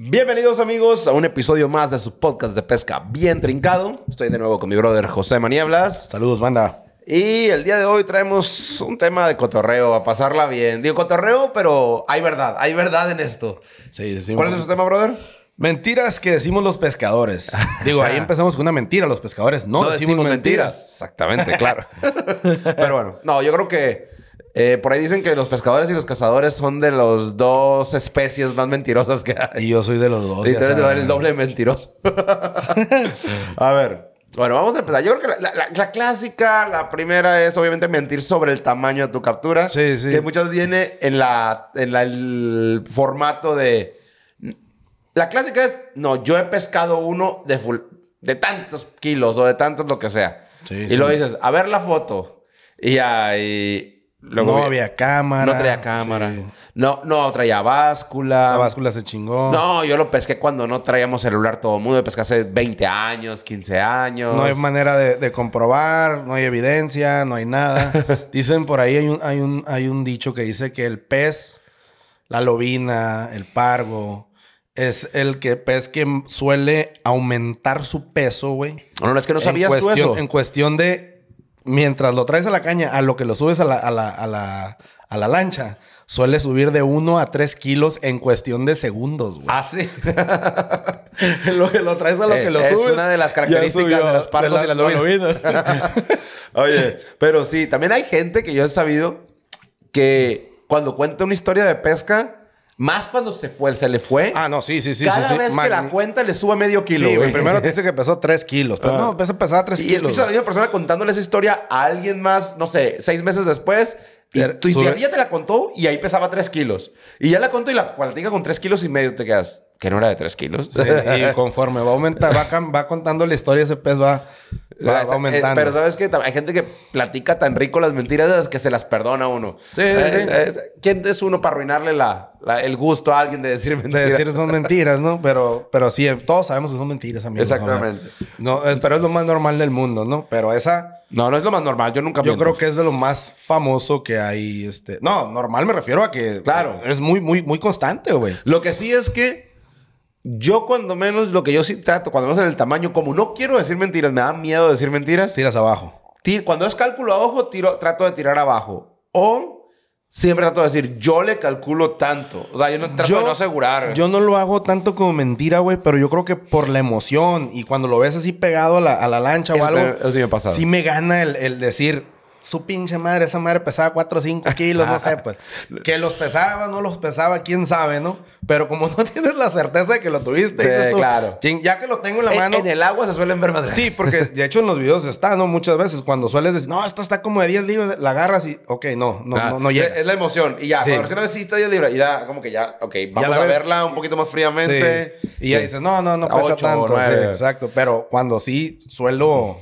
Bienvenidos amigos a un episodio más de su podcast de pesca bien trincado. Estoy de nuevo con mi brother José Manieblas. Saludos, banda. Y el día de hoy traemos un tema de cotorreo, a pasarla bien. Digo cotorreo, pero hay verdad, hay verdad en esto. Sí, decimos. ¿Cuál es su tema, brother? Mentiras que decimos los pescadores. Digo, ahí empezamos con una mentira. Los pescadores no, decimos, mentiras. Exactamente, claro. pero bueno, no, yo creo que eh, por ahí dicen que los pescadores y los cazadores son de las dos especies más mentirosas que hay. Y yo soy de los dos. Y tú eres el doble mentiroso. a ver. Bueno, vamos a empezar. Yo creo que la, clásica, la primera es obviamente mentir sobre el tamaño de tu captura. Sí, sí. Que muchas viene en la, el formato de. La clásica es, no, yo he pescado uno de, de tantos kilos o de tantos lo que sea. Sí, y lo dices, a ver la foto. Y ahí no había cámara. No traía cámara. No, no traía báscula. La báscula se chingó. No, yo lo pesqué cuando no traíamos celular todo el mundo. Lo pesqué hace 20 años, 15 años. No hay manera de, comprobar, no hay evidencia, no hay nada. Dicen por ahí, hay un, hay, un, dicho que dice que el pez, la lobina, el pargo, es el que pez que suele aumentar su peso, güey. No, es que no sabías tú eso. En cuestión de mientras lo traes a la caña, a lo que lo subes a la, a la, a la, a la lancha, suele subir de 1 a 3 kilos en cuestión de segundos, güey. Ah, sí. lo que lo traes a lo eh, que lo subes. Es una de las características de las parcos de las, y las lobinas. Oye, pero sí, también hay gente que yo he sabido que cuando cuenta una historia de pesca, más cuando se fue, se le fue. Ah, no, sí, sí, sí. Cada sí, vez que la cuenta le sube medio kilo. Sí, güey. Primero dice que pesó tres kilos. Pues no, pesaba tres kilos. Y escuchas a la misma persona contándole esa historia a alguien más, no sé, seis meses después. Y tu ya te la contó y ahí pesaba tres kilos. Y ya la contó y la diga con tres kilos y medio te quedas. Que no era de tres kilos. y conforme va aumentando, va, va contando la historia, ese pez va eh, pero sabes que hay gente que platica tan rico las mentiras que se las perdona uno. Sí, sí, eh, eh, ¿Quién es uno para arruinarle la, el gusto a alguien de decir mentiras? De decir son mentiras, ¿no? Pero, pero sí, todos sabemos que son mentiras, amigos. Exactamente. No, pero es lo más normal del mundo, ¿no? Pero esa... No, no es lo más normal. Yo nunca. Yo creo que es de lo más famoso que hay. Este, no, normal me refiero a que. Claro. Es muy, muy, muy constante, güey. Lo que sí es que yo cuando menos, lo que yo sí trato, cuando menos en el tamaño, como no quiero decir mentiras, me da miedo decir mentiras. Tiras abajo. cuando es cálculo a ojo, tiro, trato de tirar abajo. O siempre trato de decir, yo le calculo tanto. O sea, yo no trato de no asegurar. Yo no lo hago tanto como mentira, güey, pero yo creo que por la emoción y cuando lo ves así pegado a la, a la lancha o algo, Eso me pasa. sí me gana el, el decir, su pinche madre, esa madre pesaba 4 o 5 kilos, no sé, pues. Que los pesaba, no los pesaba, quién sabe, ¿no? Pero como no tienes la certeza de que lo tuviste, claro. ya que lo tengo en la mano. En, el agua se suelen ver más Sí, porque de hecho en los videos está, ¿no? Muchas veces cuando sueles decir, no, esta está como de 10 libras, la agarras y, ok, no, ah. no, no, llega. Es la emoción. Y ya, sí. cuando recién la sí está 10 libras, y ya, como que ya, ok, vamos a verla un poquito más fríamente. Y ya dices, no, no, no pesa tanto. exacto. Pero cuando sí suelo.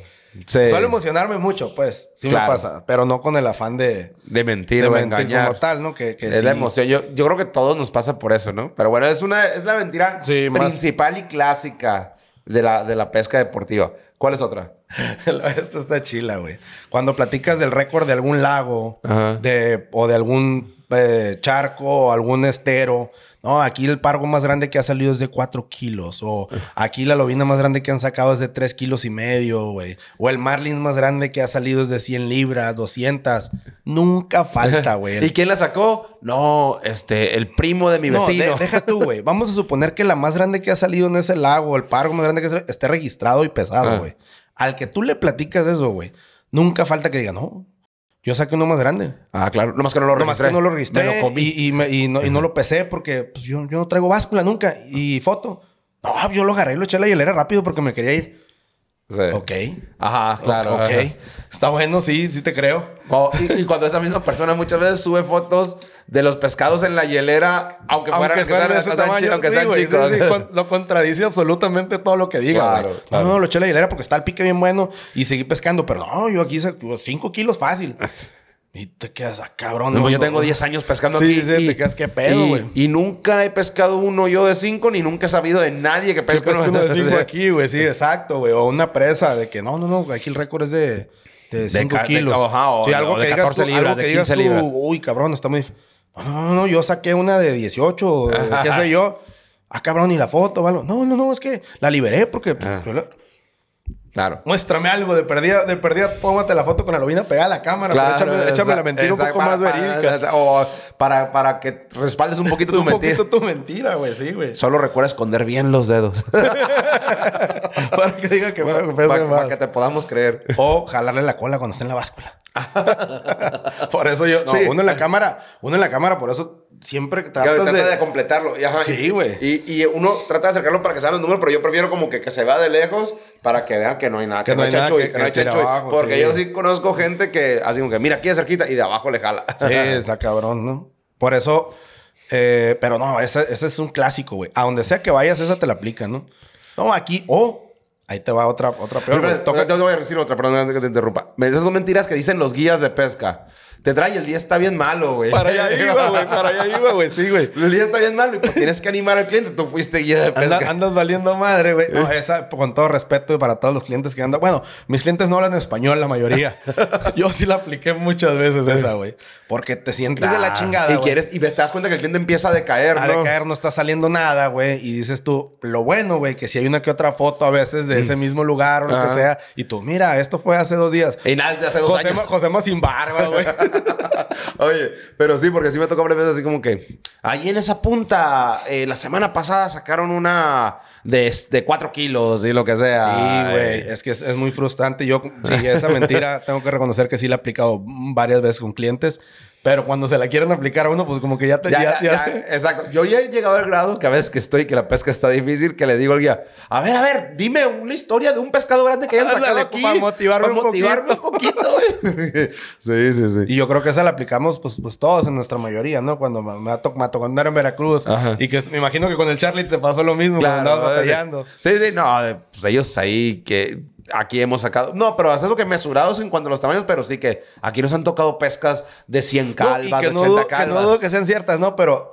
Sí. Suelo emocionarme mucho, pues. Sí pasa. Pero no con el afán de... De mentir o engañar. como tal, ¿no? Que, es la emoción. Yo, yo creo que todos nos pasa por eso, ¿no? Pero bueno, es, una, es la mentira principal y clásica de la, de la pesca deportiva. ¿Cuál es otra? Esta está chila, güey. Cuando platicas del récord de algún lago o de algún eh, charco o algún estero, no, aquí el pargo más grande que ha salido es de 4 kilos, o aquí la lobina más grande que han sacado es de 3 kilos y medio, güey, o el marlin más grande que ha salido es de 100 libras, 200, nunca falta, güey. ¿Y quién la sacó? No, este, el primo de mi vecino. No, deja tú, güey, vamos a suponer que la más grande que ha salido en ese lago, el pargo más grande que ha salido, esté registrado y pesado, güey. Al que tú le platicas eso, güey, nunca falta que diga, no, yo saqué uno más grande. Ah, claro. Lo más que no lo registré. más que no lo registré. Me lo comí. Y, y, no, lo pesé porque pues, yo, yo, no traigo báscula nunca. Y foto. No, yo lo agarré y lo eché a la hielera rápido porque me quería ir. Sí. Ok. Ajá, claro. Ok. Está bueno, sí, sí te creo. y, cuando esa misma persona muchas veces sube fotos de los pescados en la hielera, aunque, fueran de ese tamaño, lo contradice absolutamente todo lo que diga. No, no, lo eché en la hielera porque está el pique bien bueno y seguí pescando, pero no, yo aquí hice 5 kilos fácil. Y te quedas, a ah, cabrón. yo tengo 10 años pescando aquí. Sí, y, te quedas, qué pedo, güey. Y, nunca he pescado uno yo de 5, ni nunca he sabido de nadie que pesca uno, de 5 aquí, güey. Sí, exacto, güey. O una presa de que no, no, no, aquí el récord es de 5 kilos. De, o, algo que de 14 digas tú, libras, algo que digas tú, Uy, cabrón, está muy. No, no, no, yo saqué una de 18, qué sé yo. Ah, cabrón, y la foto, ¿vale? No, no, no, es que la liberé porque. Pues, ah. Claro. Muéstrame algo de perdida, de perdida, tómate la foto con la lobina pegada la cámara, échame, la mentira un poco más verídica. o para, para, que respaldes un poquito tu mentira. Un poquito tu mentira, güey, sí, güey. Solo recuerda esconder bien los dedos. para que diga que para, que te podamos creer. O jalarle la cola cuando esté en la báscula. por eso yo, uno en la cámara, uno en la cámara, por eso siempre tratas trata de... completarlo. sí, güey. Y, uno trata de acercarlo para que sean los números, pero yo prefiero como que, que se va de lejos para que vean que que no hay nada, que, no hay chanchuy, no porque yo sí conozco gente que así como que mira aquí es cerquita y de abajo le jala. Sí, está cabrón, ¿no? Por eso, eh, pero no, ese, ese, es un clásico, güey. A donde sea que vayas, esa te la aplica, ¿no? No, aquí, o. Oh, Ahí te va otra, otra peor. toca... Te voy a decir otra, perdón, antes que te interrumpa. Esas son mentiras que dicen los guías de pesca te trae, el día está bien malo, güey. Para allá iba, güey, para allá iba, güey, sí, güey. El día está bien malo y pues tienes que animar al cliente. Tú fuiste guía de pesca. andas valiendo madre, güey. No, esa, con todo respeto para todos los clientes que andan. Bueno, mis clientes no hablan español, la mayoría. Yo sí la apliqué muchas veces esa, güey. Porque te sientes de la ah, chingada. Y quieres, y te das cuenta que el cliente empieza a decaer, a ¿no? A decaer, no está saliendo nada, güey. Y dices tú, lo bueno, güey, que si hay una que otra foto a veces de ese mm. mismo lugar o lo que sea. Y tú, mira, esto fue hace dos días. Y nada, sin barba, güey. Oye, pero sí, porque sí me tocó varias veces así como que... Ahí en esa punta, eh, la semana pasada sacaron una de, cuatro kilos y lo que sea. Sí, güey. Es que es, muy frustrante. Yo, sí, esa mentira tengo que reconocer que sí la he aplicado varias veces con clientes. Pero cuando se la quieren aplicar a uno, pues como que ya te... Ya, exacto. Yo ya he llegado al grado que a veces que estoy que la pesca está difícil, que le digo al guía, a ver, a ver, dime una historia de un pescado grande que hayan sacado aquí. Para motivarme, un, motivarme poquito. un poquito. sí, sí, sí. Y yo creo que esa la aplicamos pues, pues todos en nuestra mayoría, ¿no? Cuando me, ha tocado andar en Veracruz. Y que me imagino que con el Charlie te pasó lo mismo cuando batallando. Sí, sí, no. Pues ellos ahí que aquí hemos sacado. No, pero haces lo que mesurados en cuanto a los tamaños, pero sí que aquí nos han tocado pescas de 100 calvas, de 80 no, calvas. no dudo que sean ciertas, ¿no? Pero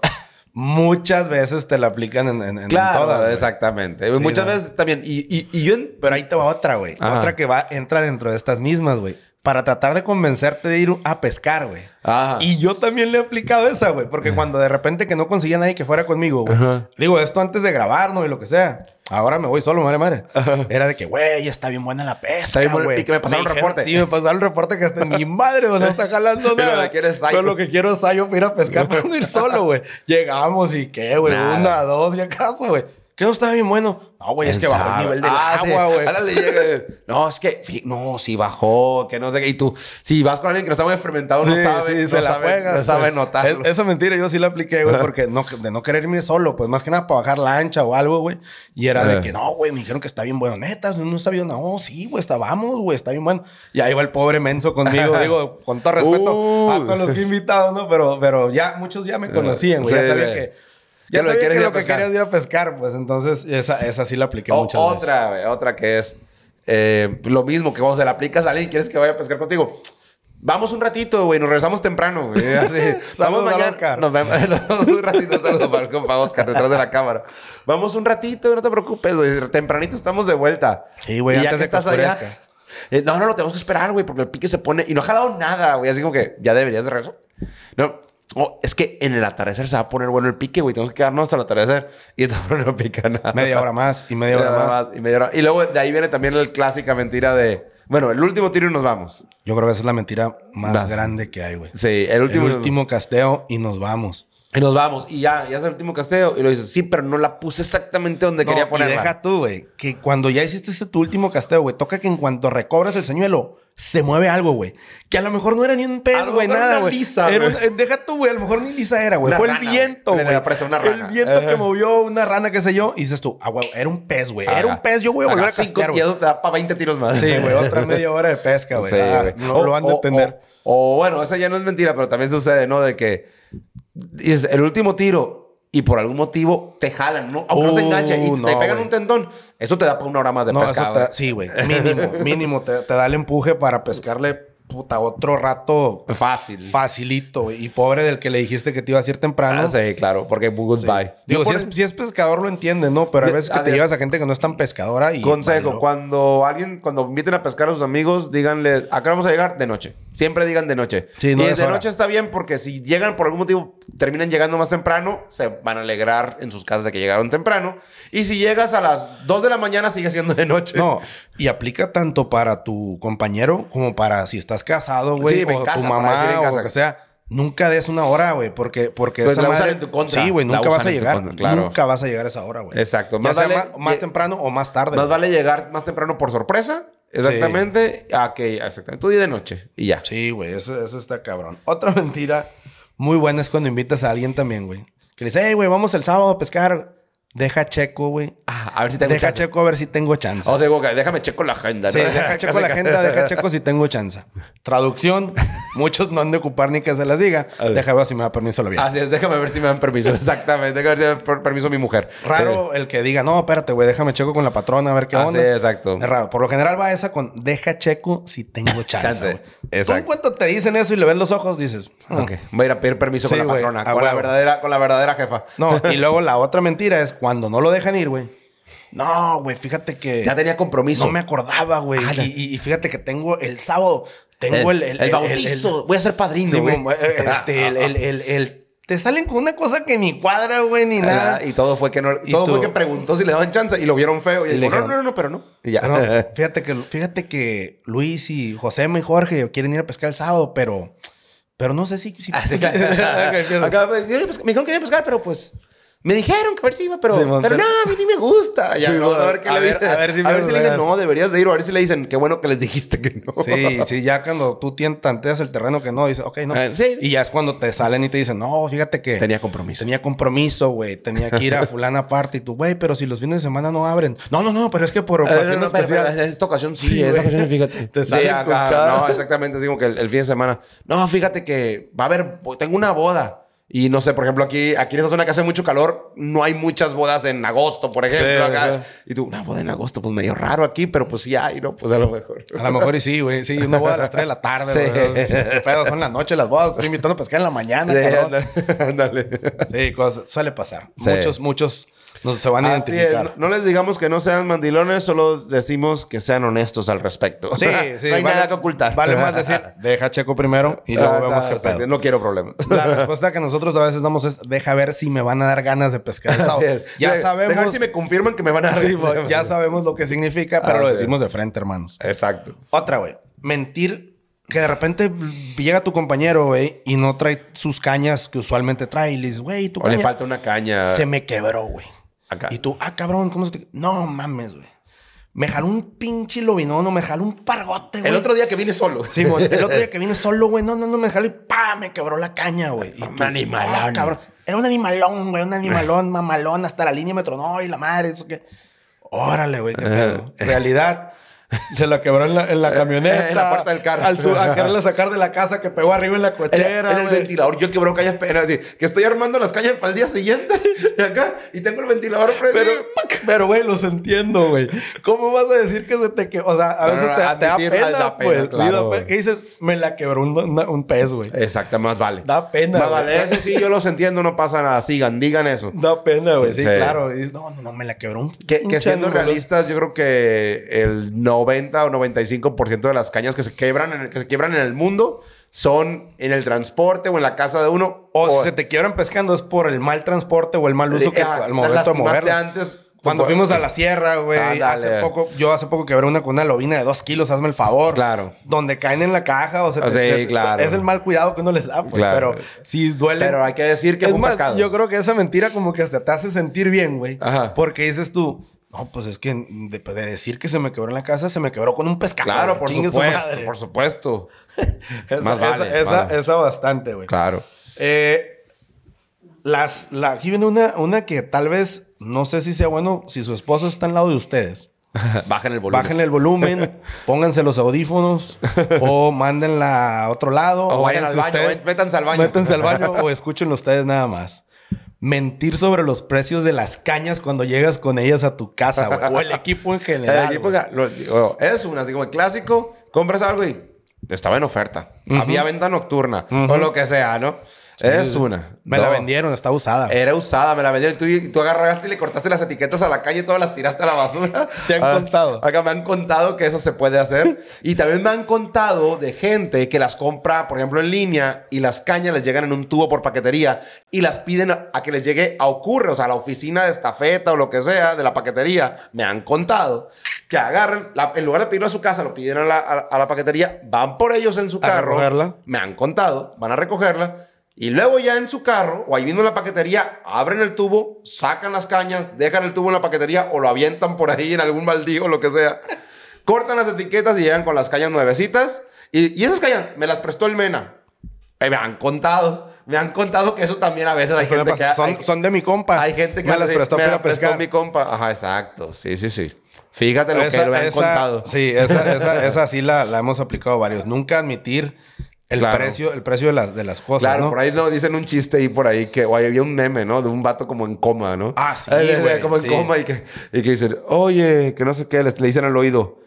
muchas veces te la aplican en, todas. Exactamente. muchas veces también. Y, yo Pero ahí te va otra, güey. Otra que va, entra dentro de estas mismas, güey. Para tratar de convencerte de ir a pescar, güey. Y yo también le he aplicado esa, güey. Porque cuando de repente que no conseguía nadie que fuera conmigo, güey. Digo, esto antes de grabar, ¿no? Y lo que sea. Ahora me voy solo, madre madre. Era de que, güey, está bien buena la pesca, güey. Y que me pasaron un reporte. Sí, me pasaron un reporte que hasta mi madre no está jalando nada. Pero lo que quiero es Pero lo que quiero es ir a pescar para ir solo, güey. Llegamos y qué, güey. Una, dos y acaso, güey que no estaba bien bueno. No, güey, es que bajó el nivel del ah, agua, güey. Sí. no, es que, no, si sí bajó, que no sé qué. Y tú, si vas con alguien que no está muy experimentado, no sabe, no se sabe, no sabe notar. Es, esa mentira yo sí la apliqué, güey, porque de no querer irme solo, pues más que nada para bajar lancha o algo, güey. Y era de eh. que, no, güey, me dijeron que está bien bueno. Neta, no sabía, no, sí, güey, estábamos, güey, está bien bueno. Y ahí va el pobre menso conmigo, digo, con todo respeto uh. a todos los que he invitado, ¿no? Pero, pero ya, muchos ya me eh, conocían, güey, ya sabía eh. que ya lo que quieres a pescar. ir a pescar, pues entonces esa, esa sí la apliqué muchas otra, veces. Otra, otra que es eh, lo mismo que vamos, se la aplicas a alguien, quieres que vaya a pescar contigo. Vamos un ratito, güey. Nos regresamos temprano, güey. Vamos mañana. Oscar. Nos vemos, un ratito. Saludos para el compa Oscar detrás de la cámara. Vamos un ratito, no te preocupes, güey. Tempranito estamos de vuelta. Sí, güey. Antes ya estás allá, eh, no, no, lo tenemos que esperar, güey, porque el pique se pone... Y no ha jalado nada, güey. Así como que ya deberías de regresar. No, Oh, es que en el atardecer se va a poner bueno el pique, güey. Tenemos que quedarnos hasta el atardecer. Y entonces no pica nada. Media hora más y media, hora, más. Y media hora. Y luego de ahí viene también la clásica mentira de... Bueno, el último tiro y nos vamos. Yo creo que esa es la mentira más grande que hay, güey. Sí, el último... El último casteo y nos vamos. Y nos vamos. Y ya, ya es el último casteo. Y lo dices, sí, pero no la puse exactamente donde quería ponerla. Y deja tú, güey. Que cuando ya hiciste ese tu último casteo, güey, toca que en cuanto recobras el señuelo, se mueve algo, güey. Que a lo mejor no era ni un pez, güey, nada, güey. Era Deja tú, güey, a lo mejor ni lisa era, güey. Fue el viento, güey. El viento que movió una rana, qué sé yo. Y dices tú, ah, güey, era un pez, güey. Era un pez, yo voy a volver a castear, Y eso te da para 20 tiros más. Sí, güey, otra media hora de pesca, güey. Sí, ah, no o, lo van a entender. O, bueno, esa ya no es mentira, pero también sucede, ¿no? De que el último tiro, y por algún motivo te jalan, ¿no? no se y uh, te pegan un tendón, eso te da para una hora más de pescado. ¿eh? sí, güey, mínimo, mínimo, te, da el empuje para pescarle puta otro rato fácil. Facilito, y pobre del que le dijiste que te iba a ir temprano. Ah, sí, claro, porque goodbye. Digo, si, es, si, es, pescador lo entiende, ¿no? Pero a veces que te llevas a gente que no es tan pescadora y Consejo, cuando alguien cuando inviten a pescar a sus amigos, díganle, "Acá vamos a llegar de noche." Siempre digan de noche. Sí, no y de noche está bien porque si llegan por algún motivo, terminan llegando más temprano, se van a alegrar en sus casas de que llegaron temprano. Y si llegas a las 2 de la mañana, sigue siendo de noche. No, y aplica tanto para tu compañero como para si estás casado, güey, o tu mamá, o lo que sea. Nunca des una hora, güey, porque, porque pues esa la en tu contra. Sí, güey, nunca vas a llegar. Nunca vas a llegar a esa hora, güey. Exacto. Más, vale, más, temprano o más tarde. Más vale llegar más temprano por sorpresa Exactamente. a ah, que exactamente. Tú día de noche y ya. Sí, güey, eso, eso está cabrón. Otra mentira muy buena es cuando invitas a alguien también, güey. Que le dice, hey, güey, vamos el sábado a pescar. Deja checo, güey. Ah, a ver si tengo Deja checo a ver si tengo chance. Oh, o sea, déjame checo la agenda. ¿no? Sí, deja checo la agenda, deja checo si tengo chance. Traducción. Muchos no han de ocupar ni que se las diga. Déjame ver si me da permiso la vida. Así es, déjame ver si me dan permiso. Exactamente. Déjame ver si me da permiso mi mujer. Raro el que diga, no, espérate, güey, déjame checo con la patrona a ver qué ah, Sí, exacto. Es raro. Por lo general va esa con deja checo si tengo chance. chance. Exacto. en cuanto te dicen eso y le ves los ojos, dices, ah". ok, voy a ir a pedir permiso con la patrona, con, la verdadera, con la verdadera jefa. No, y luego la otra mentira es cuando no lo dejan ir, güey. No, güey, fíjate que. Ya tenía compromiso. No me acordaba, güey. Ah, y, fíjate que tengo el sábado, tengo el. El, bautizo. voy a ser padrino, güey. Eh, este, el te salen con una cosa que ni cuadra, güey, ni ah, nada. y todo fue que no, todo fue que preguntó si le daban chance y lo vieron feo. Y, no, no, no, pero no. Y fíjate que, fíjate que Luis y José y Jorge quieren ir a pescar el sábado, pero, pero no sé si. Así ah, que, pues, me dijeron que pescar, pero pues me dijeron que a ver si iba, pero, no, a mí ni me gusta. a ver qué le si, le dicen, no, deberías de ir. a ver si le dicen, qué bueno que les dijiste que no. Sí, sí, ya cuando tú tanteas el terreno que no, dices, ok, no. sí. Y ya es cuando te salen y te dicen, no, fíjate que. Tenía compromiso. Tenía compromiso, güey. Tenía que ir a fulana aparte. Y tú, güey, pero si los fines de semana no abren. No, no, no, pero es que por ocasión ah, no, especial. esta ocasión sí, esta ocasión, fíjate. Te salen acá, No, exactamente. es como que el, fin de semana. No, fíjate que va a haber, tengo una boda. Y no sé, por ejemplo, aquí, aquí en esta zona que hace mucho calor, no hay muchas bodas en agosto, por ejemplo. acá. Y tú, una boda en agosto, pues medio raro aquí, pero pues sí hay, ¿no? Pues a lo mejor. A lo mejor y sí, güey. Sí, una boda a las 3 de la tarde, Pero son las noches las bodas. Estoy invitando a pescar en la mañana, sí, Ándale. Sí, cosas, suele pasar. Muchos, muchos no se van a No, les digamos que no sean mandilones, solo decimos que sean honestos al respecto. Sí, sí. no hay nada que ocultar. Vale más decir, deja checo primero y luego ah, vemos ah, qué pedo. No quiero problemas. La respuesta que nosotros a veces damos es, deja ver si me van a dar ganas de pescar Ya sabemos. ver si me confirman que me van a dar ya sabemos lo que significa, pero ah, lo decimos de frente, hermanos. Exacto. Otra, güey. Mentir que de repente llega tu compañero, güey, y no trae sus cañas que usualmente trae y le dices, güey, tu le falta una caña. Se me quebró, güey. Y tú, ah, cabrón, ¿cómo se te.? No mames, güey. Me jaló un pinche no me jaló un pargote, güey. El otro día que vine solo. Sí, güey. El otro día que vine solo, güey. No, no, no, me jaló y pa, me quebró la caña, güey. un animalón. Ah, cabrón. Era un animalón, güey. Un animalón, mamalón. Hasta la línea me tronó y la madre. Eso que... Órale, güey. Qué ah. pedo. Realidad. Se la quebró en la, eh, camioneta. en la puerta del carro. Al, quererla sacar de la casa que pegó arriba en la cochera. En, el, ventilador. Yo quebró calles. Pero así, que estoy armando las calles para el día siguiente. De acá. Y tengo el ventilador prendido. Pero, pero, güey, los entiendo, güey. ¿Cómo vas a decir que se te quebró? O sea, a veces te, da pena, pues. ¿Qué dices? Me la quebró un, un pez, güey. Exacto, más vale. Da pena. güey. eso sí, yo los entiendo, no pasa nada. Sigan, digan eso. Da pena, güey. Sí, claro. no, no, no, me la quebró un Que, siendo realistas, yo creo que el 90 o 95% de las cañas que se quebran en el, que se quiebran en el mundo son en el transporte o en la casa de uno. O, si se te quiebran pescando es por el mal transporte o el mal uso que ah, al momento de moverlo. antes cuando fuimos a eh, la sierra, güey, hace poco, yo hace poco quebré una con una lobina de dos kilos, hazme el favor. Claro. Donde caen en la caja, o sea, ah, sí, claro. es el mal cuidado que uno les da, pues, claro. pero si duele. Pero hay que decir que es más, yo creo que esa mentira como que hasta te hace sentir bien, güey. Ajá. Porque dices tú, no, pues es que de, decir que se me quebró en la casa, se me quebró con un pescado. Claro, por supuesto, por supuesto. más esa, esa, esa bastante, güey. Claro. Eh, las, la, aquí viene una, una que tal vez, no sé si sea bueno, si su esposa está al lado de ustedes. Bajen el volumen. Bajen el volumen, pónganse los audífonos o mándenla a otro lado. O, vayan, al baño, métanse al baño. Métanse al baño o escuchen ustedes nada más. Mentir sobre los precios de las cañas cuando llegas con ellas a tu casa, O el equipo en general. es un así como clásico. Compras algo y estaba en oferta. Había venta nocturna o lo que sea, ¿no? Es una. Me la vendieron, está usada. Era usada, me la vendieron. Tú, tú agarraste y le cortaste las etiquetas a la calle y todas las tiraste a la basura. Te han ah, contado. Acá me han contado que eso se puede hacer. y también me han contado de gente que las compra, por ejemplo, en línea y las cañas les llegan en un tubo por paquetería y las piden a que les llegue a ocurre, o sea, a la oficina de estafeta o lo que sea de la paquetería. Me han contado que agarran, la, en lugar de pedirlo a su casa, lo pidieron a la, paquetería, van por ellos en su a carro. Recogerla. Me han contado, van a recogerla y luego ya en su carro o ahí mismo en la paquetería, abren el tubo, sacan las cañas, dejan el tubo en la paquetería o lo avientan por ahí en algún baldío o lo que sea. Cortan las etiquetas y llegan con las cañas nuevecitas. Y, esas cañas me las prestó el Mena. Eh, me han contado. Me han contado que eso también a veces hay gente que... Son, de mi compa. Hay gente que... Me las prestó mi compa. Ajá, exacto. Sí, sí, sí. Fíjate lo que me han contado. Sí, esa, esa, sí la, la hemos aplicado varios. Nunca admitir el, precio, el precio de las, de las cosas. Claro, por ahí dicen un chiste ahí por ahí que, o había un meme, ¿no? De un vato como en coma, ¿no? Ah, sí. güey, como en coma y que, dicen, oye, que no sé qué, le, le dicen al oído.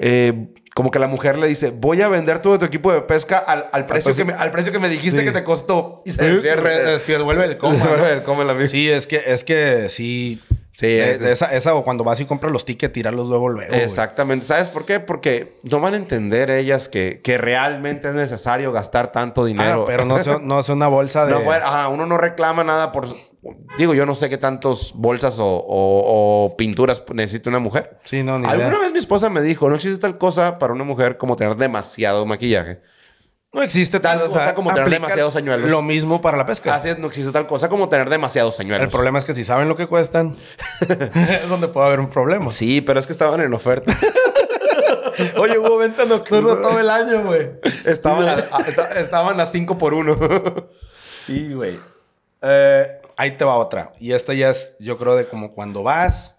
Eh, como que la mujer le dice, voy a vender todo tu equipo de pesca al, precio, que me, precio que me dijiste que te costó. Y se despierta. Vuelve el coma. Vuelve el coma Sí, es que, es que sí. Sí, es, esa, o cuando vas y compras los tickets, tirarlos luego luego. Exactamente. ¿Sabes por qué? Porque no van a entender ellas que, que realmente es necesario gastar tanto ah, dinero. pero no es una bolsa de. No, ajá, uno no reclama nada por. Digo, yo no sé qué tantos bolsas o, pinturas necesita una mujer. Sí, no, ni Alguna vez mi esposa me dijo: no existe tal cosa para una mujer como tener demasiado maquillaje. No existe tal, cosa como tener demasiados señuelos. Lo mismo para la pesca. Así es, no existe tal cosa como tener demasiados señuelos. El problema es que si saben lo que cuestan, es donde puede haber un problema. Sí, pero es que estaban en oferta. Oye, hubo venta nocturna todo el año, güey. Estaban, a, cinco por uno. sí, güey. Eh, ahí te va otra. Y esta ya es, yo creo, de como cuando vas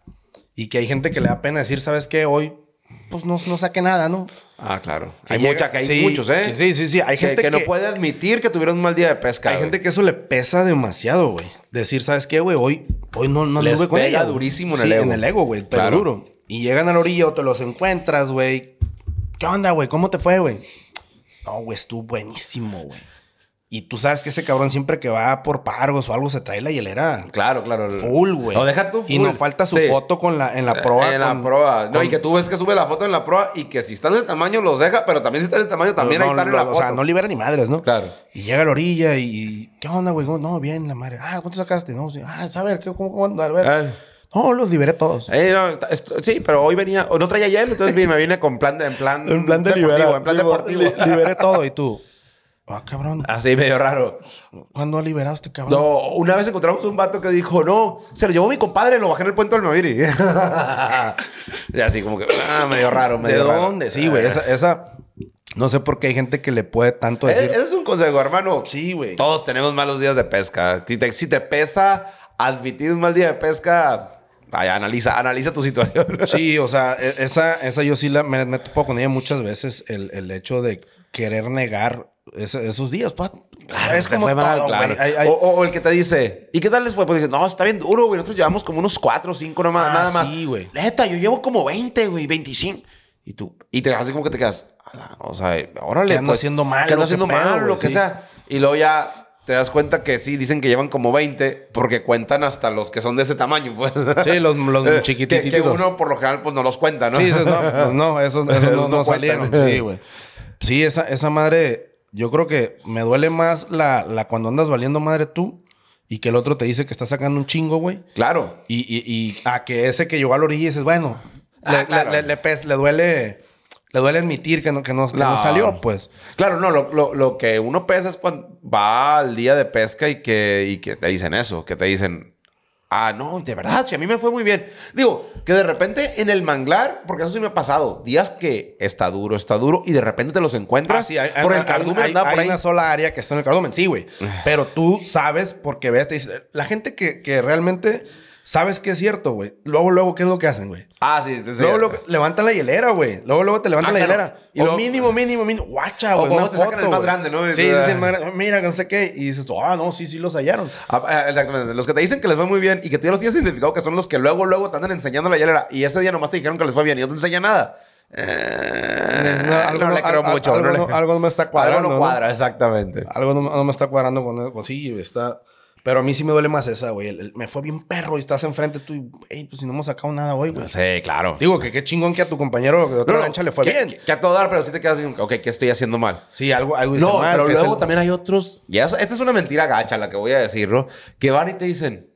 y que hay gente que le da pena decir, ¿sabes qué? Hoy pues no, saque nada, ¿no? Ah, claro. hay mucha, que hay muchos, ¿eh? sí, sí, sí. Hay gente que, no puede admitir que tuvieron un mal día de pesca. Hay gente que eso le pesa demasiado, güey. Decir, ¿sabes qué, güey? Hoy, hoy no, no Les con durísimo en el sí, ego. en el ego, güey. Pero duro. Y llegan a la orilla o te los encuentras, güey. ¿Qué onda, güey? ¿Cómo te fue, güey? No, güey, estuvo buenísimo, güey. Y tú sabes que ese cabrón siempre que va por Pargos o algo se trae la hielera. Claro, claro. Full, güey. No, deja tu full. Y no falta su foto con la, en la eh, proa. En la proa. No, y que tú ves que sube la foto en la proa y que si están de tamaño los deja, pero también si están de tamaño también no, que estar la foto. O sea, no libera ni madres, ¿no? Claro. Y llega a la orilla y... ¿Qué onda, güey? No, bien, la madre. Ah, ¿cuánto sacaste? No, sí. Ah, a ver, ¿qué, ¿cómo, anda? A ver. Eh. No, los liberé todos. Eh, sí, pero hoy venía, no traía hielo, entonces me vine con plan de, en plan, en plan deportivo, liberar, en plan deportivo. Liberé todo y tú. Ah, cabrón. Así medio raro. ¿Cuándo ha liberado este cabrón? No, una vez encontramos un vato que dijo, no, se lo llevó mi compadre, lo bajé en el puente del Maviri. y así como que, ah, medio raro, medio ¿De dónde? Sí, güey. Esa, eh. esa, no sé por qué hay gente que le puede tanto decir. Ese es un consejo, hermano. Sí, güey. Todos tenemos malos días de pesca. Si te, si pesa admitir un mal día de pesca, Vaya, analiza, analiza tu situación. sí, o sea, e, esa, esa yo sí la, me, topo con ella muchas veces, el, el, hecho de querer negar esos días, pues... claro, es como O, el que te dice, ¿y qué tal les fue? Pues dices, no, está bien duro, güey. Nosotros llevamos como unos 4 o 5 nomás, ah, nada más. Sí, güey. Neta, yo llevo como 20, güey, 25. Y tú, y te haces como que te quedas, o sea, órale. Que ando pues, haciendo mal. Que ando haciendo mal, lo que sea. Y luego ya te das cuenta que sí, dicen que llevan como 20, porque cuentan hasta los que son de ese tamaño, pues. Sí, los, los chiquititos. Que, uno, por lo general, pues no los cuenta, ¿no? Sí, dices, no, pues, no, esos, no, salieron. Sí, güey. Sí, esa, esa madre yo creo que me duele más la, cuando andas valiendo madre tú y que el otro te dice que está sacando un chingo, güey. Claro. Y, a que ese que llegó a la orilla y dices, bueno, ah, le, le, duele. Le duele admitir que no, que no, salió, pues. Claro, no, lo, que uno pesa es cuando va al día de pesca y que, y que te dicen eso, que te dicen, Ah, no, de verdad, si a mí me fue muy bien. Digo, que de repente en el manglar, porque eso sí me ha pasado, días que está duro, está duro, y de repente te los encuentras por el cardumen. una sola área que está en el cardumen, sí, güey. Ah. Pero tú sabes, porque ves, te dice, la gente que, que realmente ¿Sabes qué es cierto, güey? Luego, luego, ¿qué es lo que hacen, güey? Ah, sí. desde luego, luego, levantan la hielera, güey. Luego, luego te levantan ah, la hielera. Y o mínimo, mínimo, mínimo. Guacha, güey. O se te sacan el más grande, ¿no? Sí, el más ah. grande. Mira, no sé qué. Y dices tú, ah, no, sí, sí los hallaron. Ah, exactamente. Los que te dicen que les fue muy bien y que tú ya los tienes identificado que son los que luego, luego te andan enseñando la hielera. Y ese día nomás te dijeron que les fue bien y no te enseña nada. Eh, no, algo no, le creo mucho. Algo, no, me está cuadrando. Algo no cuadra, exactamente. Algo no, me está cuadrando con, con sí, está pero a mí sí me duele más esa, güey. me fue bien perro y estás enfrente tú y, pues si no hemos sacado nada hoy, güey. No sé, claro. Digo que qué chingón que a tu compañero de otra lancha le fue bien. Que, a todo dar, pero sí te quedas diciendo, ok, ¿qué estoy haciendo mal? Sí, algo, algo no, pero luego también hay otros. Y esta es una mentira gacha la que voy a decir, ¿no? Que van y te dicen,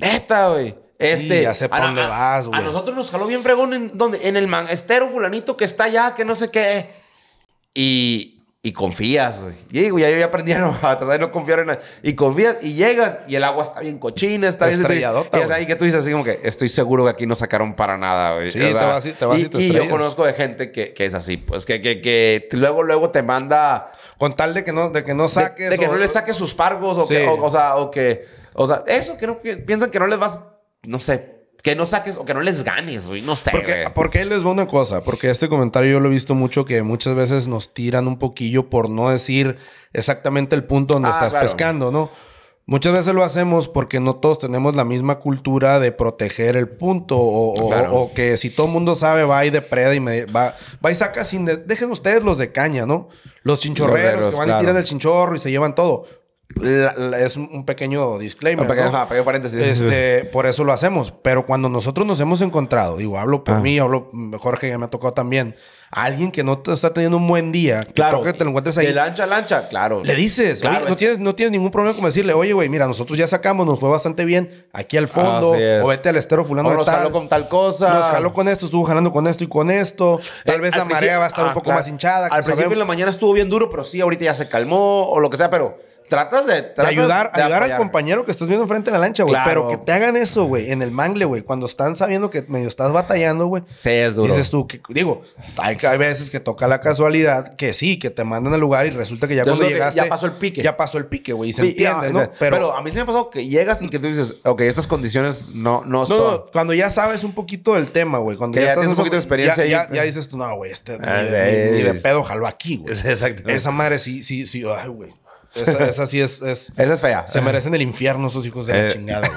esta, güey. Este, sí, ya sé dónde vas, güey. A nosotros nos jaló bien fregón en, ¿dónde? en el man, estero fulanito que está allá, que no sé qué. Y, y confías. Y digo, ya yo ya aprendí a, no, tratar no confiar en nada. Y confías y llegas y el agua está bien cochina, está bien Y es ahí que tú dices así como que estoy seguro que aquí no sacaron para nada, güey. Sí, te vas, te vas y, y, yo conozco de gente que, es así, pues que, que, que, luego, luego te manda. Con tal de que no, de que no saques. De, que no le saques sus pargos o, que, o, sea, o que. O sea, eso que piensan que no les vas. No sé, que no saques o que no les ganes, güey. No sé. Porque, porque les va una cosa, porque este comentario yo lo he visto mucho que muchas veces nos tiran un poquillo por no decir exactamente el punto donde ah, estás pescando, ¿no? Muchas veces lo hacemos porque no todos tenemos la misma cultura de proteger el punto o, que si todo el mundo sabe va y preda y me, va, va y saca sin... dejen ustedes los de caña, ¿no? Los chinchorreros que van y tiran el chinchorro y se llevan todo es un pequeño disclaimer. Un pequeño, paréntesis. Este, por eso lo hacemos. Pero cuando nosotros nos hemos encontrado, digo, hablo por ah. mí, hablo mm, Jorge, que me ha tocado también. alguien que no está teniendo un buen día, claro, que te lo encuentres ahí. De lancha lancha, claro. Le dices, no, tienes, no tienes ningún problema con decirle, oye, güey, mira, nosotros ya sacamos, nos fue bastante bien, aquí al fondo, o vete al estero fulano. O nos jaló con tal cosa. Nos jaló con esto, estuvo jalando con esto y con esto. Tal eh, vez la marea va a estar un ah, poco más hinchada. Al principio en la mañana estuvo bien duro, pero sí, ahorita ya se calmó o lo que sea, pero tratas de, ayudar, ayudar al compañero que estás viendo enfrente de la lancha, güey. Pero que te hagan eso, güey, en el mangle, güey. Cuando están sabiendo que medio estás batallando, güey. Sí, es duro. Dices tú, digo, hay, veces que toca la casualidad que sí, que te mandan al lugar y resulta que ya cuando llegaste. Ya pasó el pique. Ya pasó el pique, güey. Y se ah, entiende, ¿no? Pero, a mí sí me pasó que llegas y que tú dices, ok, estas condiciones no, no, son. No, cuando ya sabes un poquito del tema, güey. Cuando ya, tienes un poquito de experiencia. Ya, ya, pues. dices tú, no, güey, este. Ah, ni, de pedo jaló aquí, güey. Exacto. Esa madre sí, sí, sí. Ay, güey. Esa, sí es, es, fea. Se merecen el infierno esos hijos de la eh. chingada,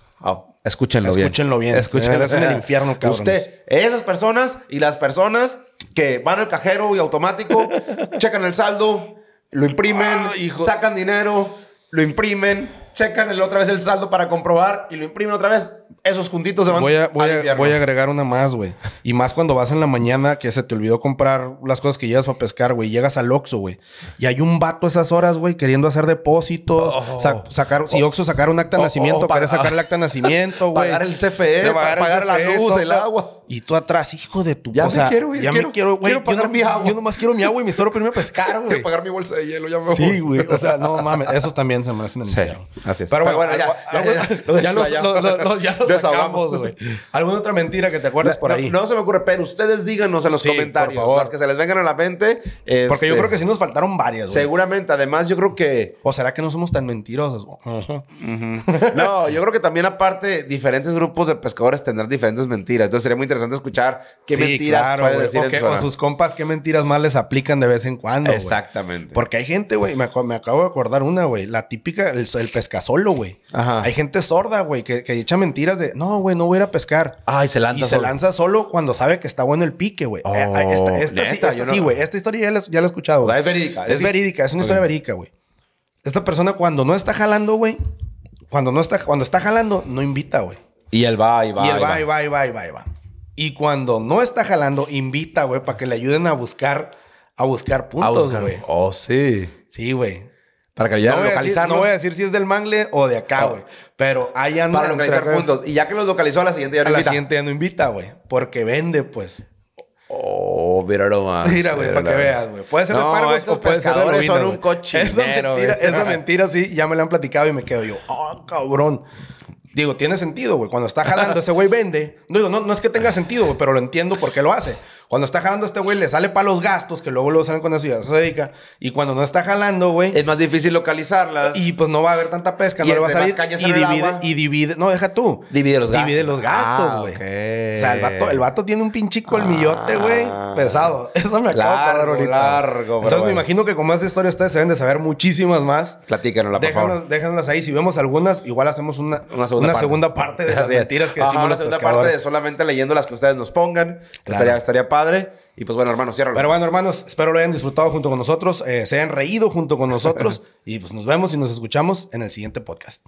oh, escúchenlo, bien. Escúchenlo bien. el infierno, que Usted, esas personas y las personas que van al cajero y automático, checan el saldo, lo imprimen, ah, sacan dinero, lo imprimen, checan el, otra vez el saldo para comprobar y lo imprimen otra vez esos juntitos se van voy a, voy a, voy a agregar una más, güey. Y más cuando vas en la mañana que se te olvidó comprar las cosas que llevas para pescar, güey. Llegas al Oxxo, güey. Y hay un vato esas horas, güey, queriendo hacer depósitos. Oh. sacar, si oh. Oxxo sacar un acta de oh, nacimiento, para sacar el acta de nacimiento, güey. pagar el CFE, pagar, la e, luz, el agua. Y tú atrás, hijo de tu... Ya o sea, quiero Ya quiero, quiero, güey. Quiero pagar no, mi agua. Yo nomás quiero mi agua y mi solo a pescar, güey. Quiero pagar mi bolsa de hielo, ya me voy. Sí, güey. O sea, no mames. Esos también se me hacen en el Así es. Pero, bueno, ya, güey. ¿Alguna otra mentira que te acuerdes por ahí? No, se me ocurre, pero ustedes díganos en los comentarios. Por Las que se les vengan a la mente. Porque yo este, creo que sí nos faltaron varias, güey. Seguramente. Además, yo creo que. ¿O será que no somos tan mentirosos? güey? no, yo creo que también, aparte, diferentes grupos de pescadores tendrán diferentes mentiras. Entonces sería muy interesante escuchar qué mentiras claro, decir sus compas, qué mentiras más les aplican de vez en cuando. Exactamente. Porque hay gente, güey, me, acabo de acordar una, güey. La típica, el, el pescasolo, güey. Hay gente sorda, güey, que, que echa mentiras de, no, güey, no voy a ir a pescar. Ah, y se lanza y solo. se lanza solo cuando sabe que está bueno el pique, güey. Eh, eh, oh, esta, sí, Esta historia ya la, he escuchado. es verídica. Es, verídica. Es una historia verídica, güey. Esta persona cuando no está jalando, güey, cuando no está, cuando está jalando, no invita, güey. Y él va y va. Y va y va y va y va y va. Y cuando no está jalando, invita, güey, para que le ayuden a buscar, a buscar puntos, güey. Oh, sí. Sí, güey. Para que ya no localizar. no voy a decir si es del Mangle o de acá, ah. güey. Pero ahí no... Para localizar puntos. Y ya que los localizó, a la siguiente ya no invita. la siguiente ya no invita, güey. Porque vende, pues. Oh, mira más... Mira, güey, para que veas, güey. Puede ser no, de puede estos pescadores son un coche. Esa mentira, esa mentira sí, ya me la han platicado y me quedo yo, oh, cabrón. Digo, tiene sentido, güey. Cuando está jalando, ese güey vende. No digo, no, no es que tenga sentido, güey, pero lo entiendo porque lo hace. Cuando está jalando este güey, le sale para los gastos, que luego lo salen con la ciudad Y cuando no está jalando, güey. Es más difícil localizarlas. Y pues no va a haber tanta pesca, y no le va a salir. Y divide, y divide. No, deja tú. Divide los gastos. Divide los gastos, ah, güey. O sea, el vato, el vato, tiene un pinchico el millote, güey. Ah. pesado. Eso me acabo largo, de ahorita. Entonces me imagino que con más historia ustedes se deben de saber muchísimas más. platícanos la favor. Déjanos ahí. Si vemos algunas, igual hacemos una, una, segunda, parte. de las mentiras que decimos segunda parte de solamente leyendo las que ustedes nos pongan. Estaría, estaría y pues bueno, hermanos, cierro. Pero bueno, hermanos, espero lo hayan disfrutado junto con nosotros, eh, se hayan reído junto con nosotros. y pues nos vemos y nos escuchamos en el siguiente podcast.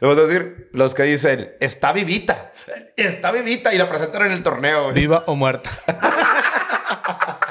Debo decir, los que dicen, está vivita, está vivita y la presentaron en el torneo. Viva o muerta.